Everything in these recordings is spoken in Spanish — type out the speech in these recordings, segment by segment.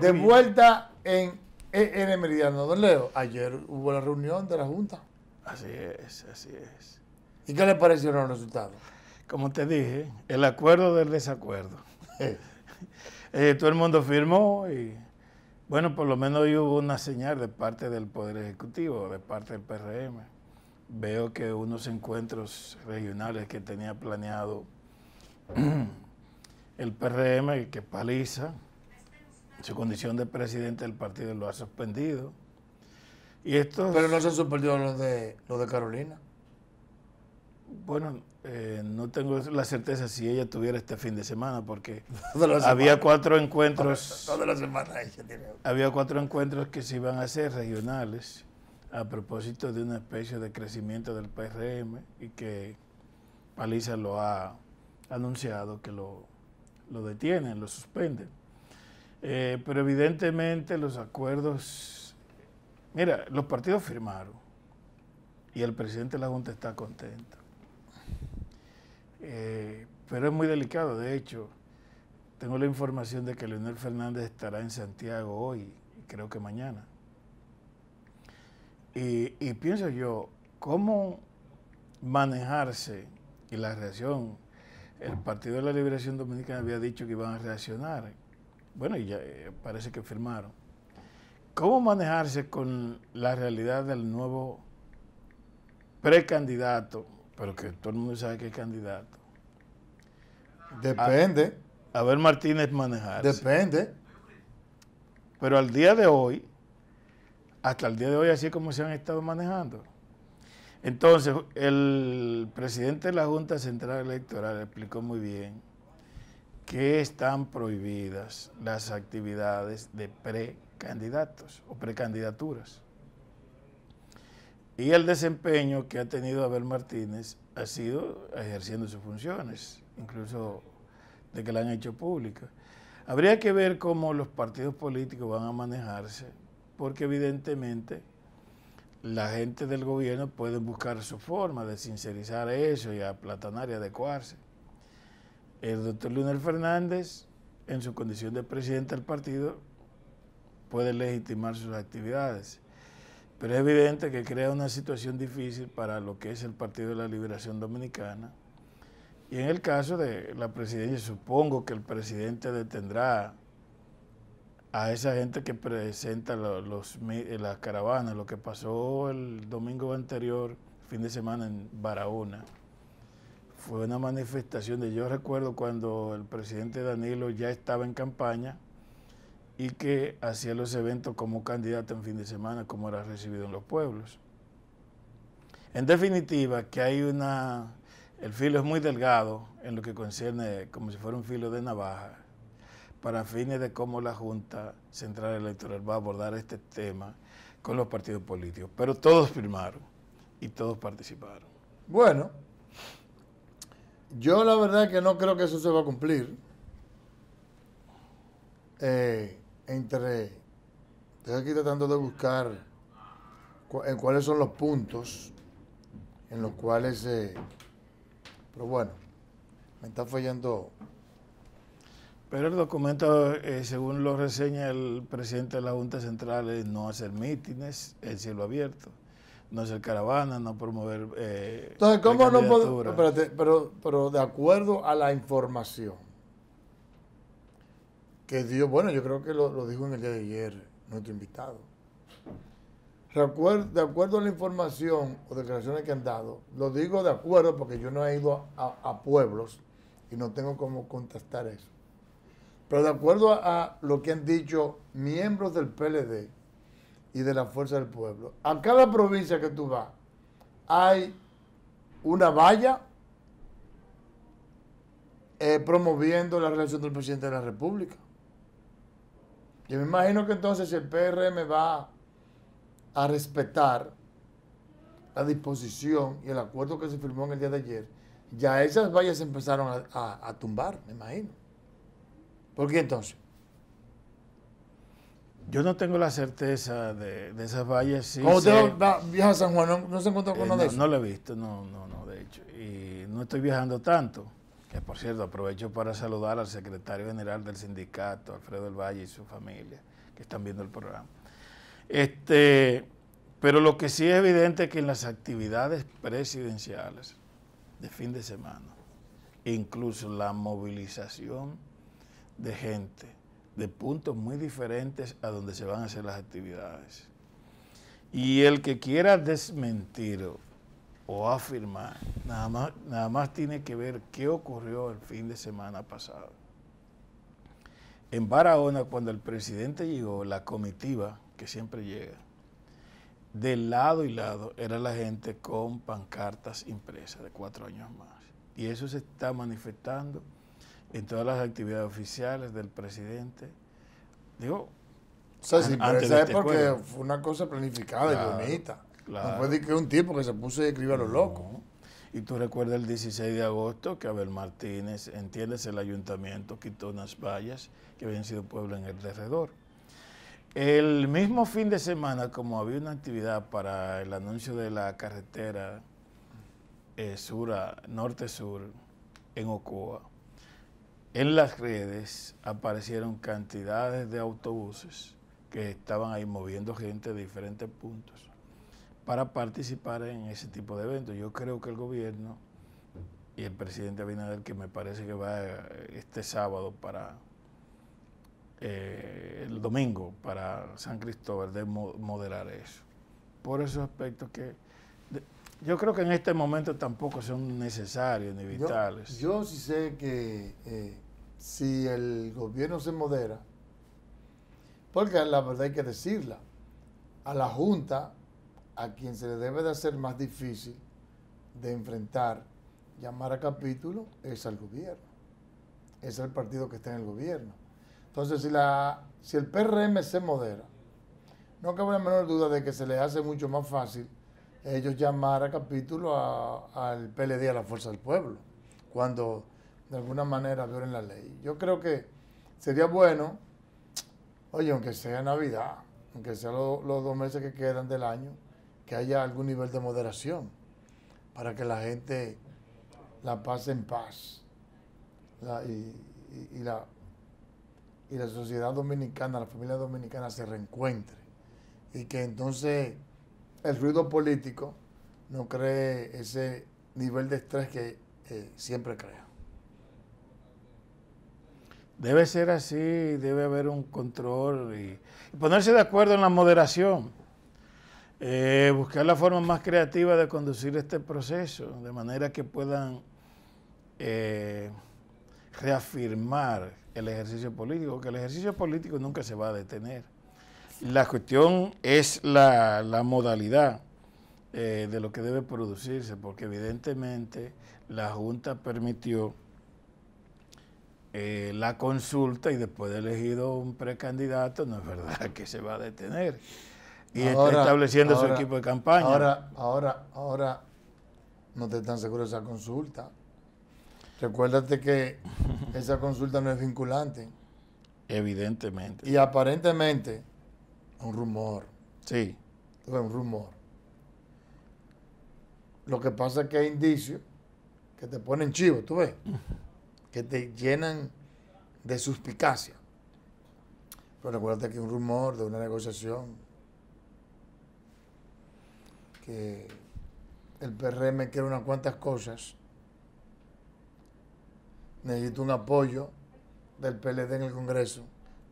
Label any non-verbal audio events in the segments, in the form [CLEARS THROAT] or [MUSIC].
De vuelta en, en Meridiano. Don Leo, ayer hubo la reunión de la Junta. Así es, así es. ¿Y qué le parecieron los resultados? Como te dije, el acuerdo del desacuerdo. [LAUGHS] Eh, todo el mundo firmó y, bueno, por lo menos hubo una señal de parte del Poder Ejecutivo, de parte del PRM. Veo que unos encuentros regionales que tenía planeado [CLEARS THROAT] el PRM, que paliza, su condición de presidente del partido lo ha suspendido. Y esto Pero no se han suspendido los de, los de Carolina. Bueno, eh, no tengo la certeza si ella tuviera este fin de semana, porque [LAUGHS] había cuatro encuentros. [LAUGHS] Había cuatro encuentros que se iban a hacer regionales a propósito de una especie de crecimiento del PRM y que Paliza lo ha anunciado que lo, lo detienen, lo suspenden. Eh, pero evidentemente los acuerdos, mira, los partidos firmaron y el presidente de la Junta está contento. Eh, pero es muy delicado, de hecho, tengo la información de que Leonel Fernández estará en Santiago hoy, creo que mañana. y pienso yo, ¿cómo manejarse y la reacción? El Partido de la Liberación Dominicana había dicho que iban a reaccionar bueno, y ya eh, parece que firmaron. ¿Cómo manejarse con la realidad del nuevo precandidato, pero que todo el mundo sabe que es candidato? Depende. A, ver Martínez manejarse. Depende. Pero al día de hoy, hasta el día de hoy así es como se han estado manejando. Entonces, el presidente de la Junta Central Electoral explicó muy bien que están prohibidas las actividades de precandidatos o precandidaturas. Y el desempeño que ha tenido Abel Martínez ha sido ejerciendo sus funciones, incluso de que la han hecho pública. Habría que ver cómo los partidos políticos van a manejarse, porque evidentemente la gente del gobierno puede buscar su forma de sincerizar eso y aplatanar y adecuarse el doctor Leonel Fernández, en su condición de presidente del partido, puede legitimar sus actividades. Pero es evidente que crea una situación difícil para lo que es el Partido de la Liberación Dominicana. Y en el caso de la presidencia, supongo que el presidente detendrá a esa gente que presenta eh, las caravanas, lo que pasó el domingo anterior, fin de semana en Barahona fue una manifestación de, yo recuerdo cuando el presidente Danilo ya estaba en campaña y que hacía los eventos como candidato en fin de semana, como era recibido en los pueblos. En definitiva, que hay una, el filo es muy delgado en lo que concierne, como si fuera un filo de navaja, para fines de cómo la Junta Central Electoral va a abordar este tema con los partidos políticos. Pero todos firmaron y todos participaron. Bueno, yo la verdad que no creo que eso se va a cumplir. Eh, entre, estoy aquí tratando de buscar en eh, cuáles son los puntos en los cuales, eh, pero bueno, me está fallando. Pero el documento, según lo reseña el presidente de la Junta Central, es no hacer mítines el cielo abierto no hacer caravana, no promover. Eh, Entonces, ¿cómo no podemos.? pero, pero de acuerdo a la información que dio, bueno, yo creo que lo, dijo en el día de ayer nuestro invitado. De acuerdo a la información o declaraciones que han dado, lo digo de acuerdo porque yo no he ido a, pueblos y no tengo cómo contestar eso. Pero de acuerdo a lo que han dicho miembros del PLD, y de la fuerza del pueblo. A cada provincia que tú vas hay una valla eh, promoviendo la relación del presidente de la República. Yo me imagino que entonces el PRM va a respetar la disposición y el acuerdo que se firmó en el día de ayer, ya esas vallas empezaron a, a tumbar, me imagino. ¿Por qué entonces? Yo no tengo la certeza de, esas vallas. ¿Cómo te viaja a San Juan? ¿No, se encontró con eh, uno de esos? No lo he visto, no, no, no, de hecho. Y no estoy viajando tanto. Que por cierto, aprovecho para saludar al secretario general del sindicato, Alfredo del Valle y su familia, que están viendo el programa. Este, pero lo que sí es evidente es que en las actividades presidenciales de fin de semana, incluso la movilización de gente de puntos muy diferentes a donde se van a hacer las actividades. Y el que quiera desmentir o afirmar, nada más, nada más tiene que ver qué ocurrió el fin de semana pasado. En Barahona, cuando el presidente llegó, la comitiva, que siempre llega, de lado y lado era la gente con pancartas impresas de cuatro años más. Y eso se está manifestando en todas las actividades oficiales del presidente. Digo, o sea, esa este porque fue una cosa planificada y bonita. Claro. No de que un tipo que se puso y escribió a los locos. Y tú recuerdas el 16 de agosto que Abel Martínez, entiendes, el ayuntamiento quitó unas vallas que habían sido pueblo en el derredor. El mismo fin de semana, como había una actividad para el anuncio de la carretera eh, norte-sur en Ocoa, en las redes aparecieron cantidades de autobuses que estaban ahí moviendo gente de diferentes puntos para participar en ese tipo de eventos. Yo creo que el gobierno y el presidente Abinader, que me parece que va eh, este sábado para eh, el domingo para San Cristóbal, de moderar eso. Por esos aspectos que yo creo que en este momento tampoco son necesarios ni vitales. Yo, sí sé que eh, si el gobierno se modera, porque la verdad hay que decirla, a la Junta, a quien se le debe de hacer más difícil de enfrentar, llamar a capítulo, es al gobierno, es al partido que está en el gobierno. Entonces, si, la, si el PRM se modera, no cabe la menor duda de que se le hace mucho más fácil ellos llamar a capítulo al PLD, a la Fuerza del Pueblo, cuando de alguna manera violen la ley. Yo creo que sería bueno, oye, aunque sea Navidad, aunque sean los dos meses que quedan del año, que haya algún nivel de moderación para que la gente la pase en paz y, la, y la sociedad dominicana, la familia dominicana se reencuentre y que entonces el ruido político no cree ese nivel de estrés que eh, siempre crea. Debe ser así, debe haber un control y, ponerse de acuerdo en la moderación. Eh, buscar la forma más creativa de conducir este proceso, de manera que puedan eh, reafirmar el ejercicio político, que el ejercicio político nunca se va a detener. La cuestión es la, modalidad eh, de lo que debe producirse, porque evidentemente la Junta permitió eh, la consulta y después de elegido un precandidato, no es verdad que se va a detener. Y está estableciendo su equipo de campaña. Ahora, ahora, ahora no te están seguros de esa consulta. Recuérdate que [LAUGHS] esa consulta no es vinculante. Evidentemente. Y aparentemente, un rumor. Sí. Un rumor. Lo que pasa es que hay indicios que te ponen chivo, tú ves. [LAUGHS] que te llenan de suspicacia. Pero recuerda que un rumor de una negociación, que el PRM quiere unas cuantas cosas, Necesito un apoyo del PLD en el Congreso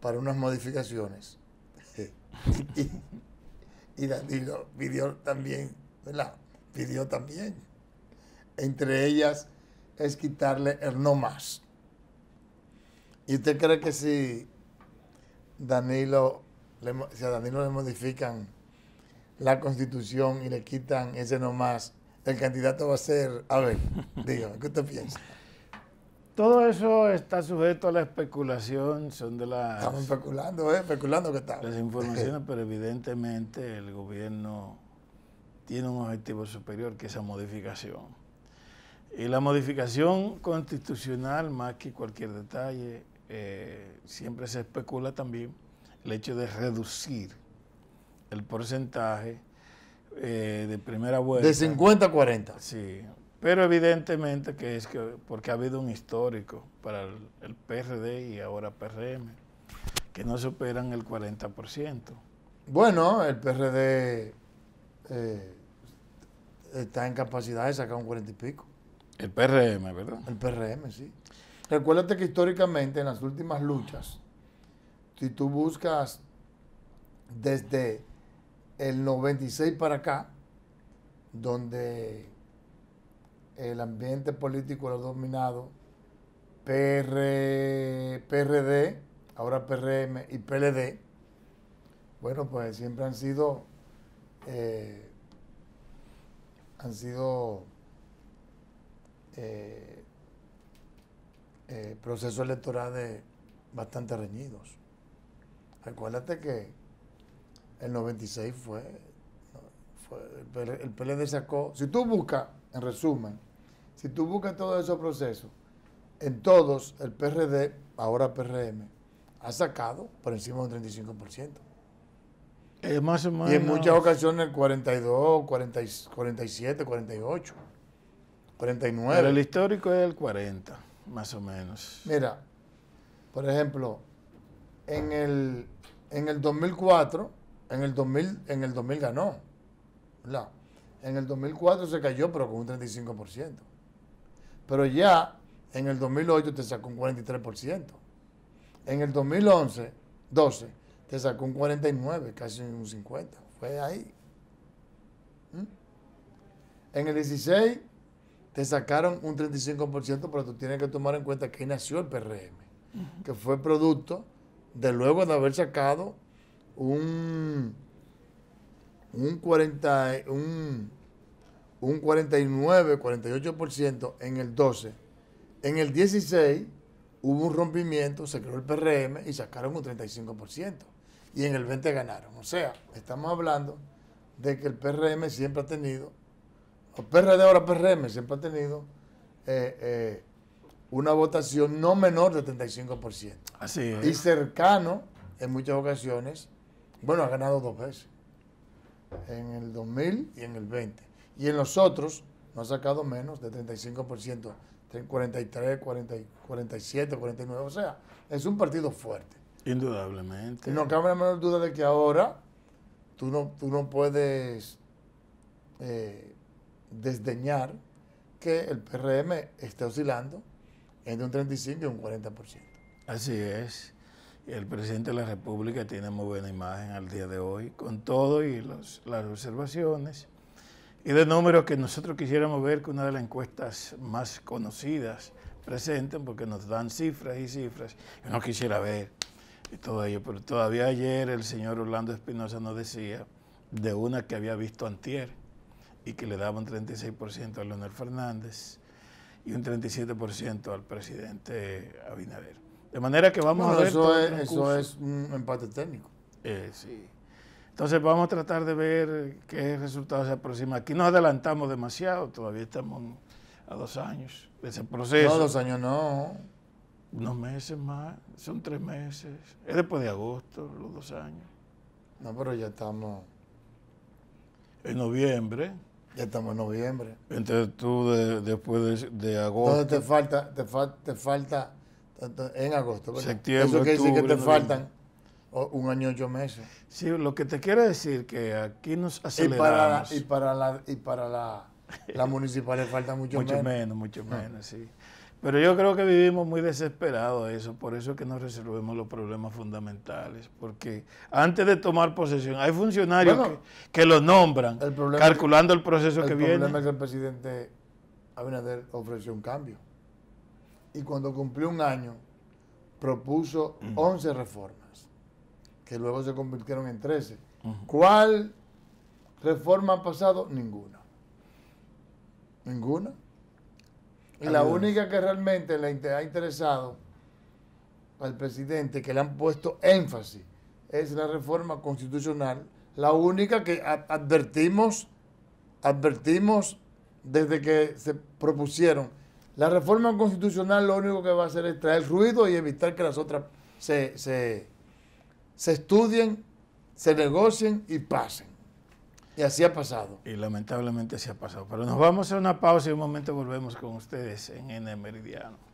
para unas modificaciones. [LAUGHS] y, y Danilo pidió también, ¿verdad? Pidió también. Entre ellas es quitarle el no más. ¿Y usted cree que si Danilo, le, a Danilo le modifican la constitución y le quitan ese no más, el candidato va a ser, a ver, [LAUGHS] dígame, ¿qué usted piensa? Todo eso está sujeto a la especulación, son de las... Estamos especulando, ¿eh? Especulando que tal Las informaciones, pero evidentemente el gobierno tiene un objetivo superior que esa modificación. Y la modificación constitucional, más que cualquier detalle, eh, siempre se especula también el hecho de reducir el porcentaje eh, de primera vuelta. De 50 a 40. Sí, pero evidentemente que es que porque ha habido un histórico para el, PRD y ahora PRM, que no superan el 40%. Bueno, el PRD eh, está en capacidad de sacar un 40 y pico. El PRM, ¿verdad? El PRM, sí. Recuérdate que históricamente en las últimas luchas, si tú buscas desde el 96 para acá, donde el ambiente político lo ha dominado PR, PRD, ahora PRM y PLD, bueno, pues siempre han sido, eh, han sido eh, eh, procesos electorales bastante reñidos. Acuérdate que el 96 fue, el, PLD sacó, si tú buscas, en resumen, si tú buscas todos esos procesos, en todos el PRD, ahora PRM, ha sacado por encima de un 35%. más Y en muchas ocasiones 42, 47, 48. 49. Pero el histórico es el 40, más o menos. Mira, por ejemplo, en el, en el 2004, en el 2000, en el 2000 ganó, En el 2004 se cayó, pero con un 35%. Pero ya en el 2008 te sacó un 43%. En el 2011, 12, te sacó un 49, casi un 50. Fue ahí. ¿Mm? En el 16 te sacaron un 35%, pero tú tienes que tomar en cuenta que nació el PRM, que fue producto de luego de haber sacado un, un, 40, un, un 49, 48% en el 12. En el 16 hubo un rompimiento, se creó el PRM y sacaron un 35%. Y en el 20 ganaron. O sea, estamos hablando de que el PRM siempre ha tenido de ahora PRM siempre ha tenido eh, eh, una votación no menor de 35%. Así es. Y cercano, en muchas ocasiones, bueno, ha ganado dos veces. En el 2000 y en el 20. Y en los otros no ha sacado menos de 35%, 43, 47, 49. O sea, es un partido fuerte. Indudablemente. Y no cabe la menor duda de que ahora tú no, tú no puedes eh, desdeñar que el PRM esté oscilando entre un 35 y un 40%. Así es. El presidente de la República tiene muy buena imagen al día de hoy, con todo y las observaciones y de números que nosotros quisiéramos ver que una de las encuestas más conocidas presenten, porque nos dan cifras y cifras. Yo no quisiera ver y todo ello, pero todavía ayer el señor Orlando Espinosa nos decía de una que había visto antier, y que le daba un 36% a Leonel Fernández y un 37% al presidente Abinader. De manera que vamos a ver... Eso es, un empate técnico. Eh, sí. Entonces vamos a tratar de ver qué resultado se aproxima. Aquí nos adelantamos demasiado, todavía estamos a dos años de ese proceso. No, dos años no. Unos meses más, son tres meses. Es después de agosto, los dos años. No, pero ya estamos... En noviembre, ya estamos en noviembre. Entonces tú de, después de, agosto. Entonces te falta, te, falta, te falta en agosto. Septiembre. Eso quiere decir que te faltan un año ocho meses. Sí, lo que te quiero decir que aquí nos aceleramos. Y para la, y para la, y la, municipal le falta mucho, Mucho menos, mucho menos, sí. Pero yo creo que vivimos muy desesperados eso, por eso es que no resolvemos los problemas fundamentales, porque antes de tomar posesión, hay funcionarios que, lo los nombran, calculando el proceso que viene. El problema es que el presidente Abinader ofreció un cambio, y cuando cumplió un año, propuso 11 mm. reformas, que luego se convirtieron en 13. ¿Cuál reforma ha pasado? Ninguna. Ninguna la única que realmente le ha interesado al presidente, que le han puesto énfasis, es la reforma constitucional. La única que advertimos, advertimos desde que se propusieron. La reforma constitucional lo único que va a hacer es traer ruido y evitar que las otras se, se estudien, se negocien y pasen. Y así ha pasado. Y lamentablemente así ha pasado. Pero nos vamos a una pausa y un momento volvemos con ustedes en N Meridiano.